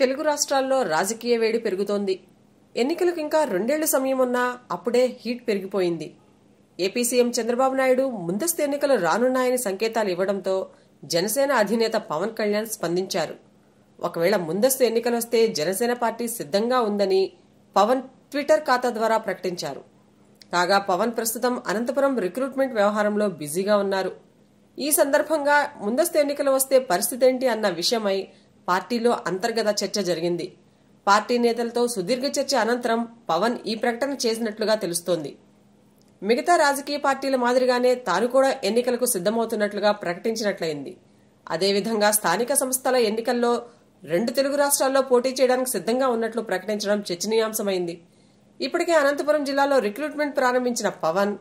తెలుగు రాష్ట్రాల్లో రాజకీయ వేడి పెరుగుతోంది ఎన్నికలకు ఇంకా రెండేళ్లు సమయం ఉన్నా అప్పుడే హీట్ పెరిగిపోయింది ఏపీ సీఎం చంద్రబాబు నాయుడు ముందస్తు ఎన్నికలు రానున్నాయని సంకేతాలు ఇవ్వడంతో జనసేన అధినేత పవన్ కళ్యాణ్ స్పందించారు ఒకవేళ ముందస్తు ఎన్నికలు వస్తే జనసేన పార్టీ సిద్ధంగా ఉందని పవన్ ట్విట్టర్ ఖాతా ద్వారా ప్రకటించారు కాగా పవన్ ప్రస్తుతం అనంతపురం రిక్రూట్మెంట్ వ్యవహారంలో బిజీగా ఉన్నారు ఈ సందర్భంగా ముందస్తు ఎన్నికలు వస్తే పరిస్థితి ఏంటి అన్న విషయమై పార్టీలో అంతర్గత చర్చ జరిగింది పార్టీ నేతలతో సుదీర్ఘ చర్చ అనంతరం పవన్ ఈ ప్రకటన చేసినట్లుగా తెలుస్తోంది మిగతా రాజకీయ పార్టీల మాదిరిగానే తాను కూడా ఎన్నికలకు సిద్దమవుతున్నట్లుగా ప్రకటించినట్లయింది అదేవిధంగా స్థానిక సంస్థల ఎన్నికల్లో రెండు తెలుగు రాష్ట్రాల్లో పోటీ చేయడానికి సిద్దంగా ఉన్నట్లు ప్రకటించడం చర్చనీయాంశమైంది ఇప్పటికే అనంతపురం జిల్లాలో రిక్రూట్మెంట్ ప్రారంభించిన పవన్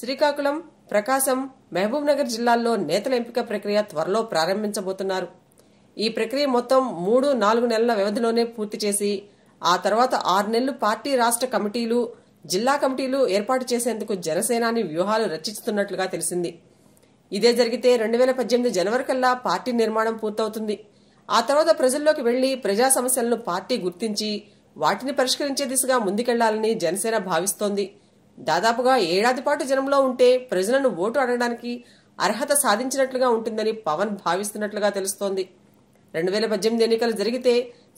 శ్రీకాకుళం ప్రకాశం మహబూబ్నగర్ జిల్లాల్లో నేతల ఎంపిక ప్రక్రియ త్వరలో ప్రారంభించబోతున్నారు ఈ ప్రక్రియ మొత్తం మూడు నాలుగు నెలల వ్యవధిలోనే పూర్తి చేసి ఆ తర్వాత ఆరు నెలలు పార్టీ రాష్ట్ర కమిటీలు జిల్లా కమిటీలు ఏర్పాటు చేసేందుకు జనసేనాని వ్యూహాలు రచిస్తున్నట్లుగా తెలిసింది ఇదే జరిగితే రెండు వేల పద్దెనిమిది జనవరి కల్లా పార్టీ నిర్మాణం పూర్తవుతుంది ఆ తర్వాత ప్రజల్లోకి వెళ్లి ప్రజా సమస్యలను పార్టీ గుర్తించి వాటిని పరిష్కరించే దిశగా ముందుకెళ్లాలని జనసేన భావిస్తోంది దాదాపుగా ఏడాది పాటు జనంలో ఉంటే ప్రజలను ఓటు అడగడానికి అర్హత సాధించినట్లుగా ఉంటుందని పవన్ భావిస్తున్నట్లుగా తెలుస్తోంది రెండు వేల పద్దెనిమిది ఎన్నికలు జరిగితే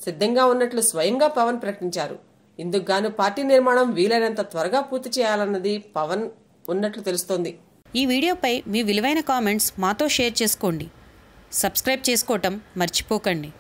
సిద్ధంగా ఉన్నట్లు స్వయంగా పవన్ ప్రకటించారు ఇందుకు గాను పార్టీ నిర్మాణం వీలైనంత త్వరగా పూర్తి చేయాలన్నది పవన్ ఉన్నట్లు తెలుస్తోంది ఈ వీడియోపై మీ విలువైన కామెంట్స్ మాతో షేర్ చేసుకోండి సబ్స్క్రైబ్ చేసుకోవటం మర్చిపోకండి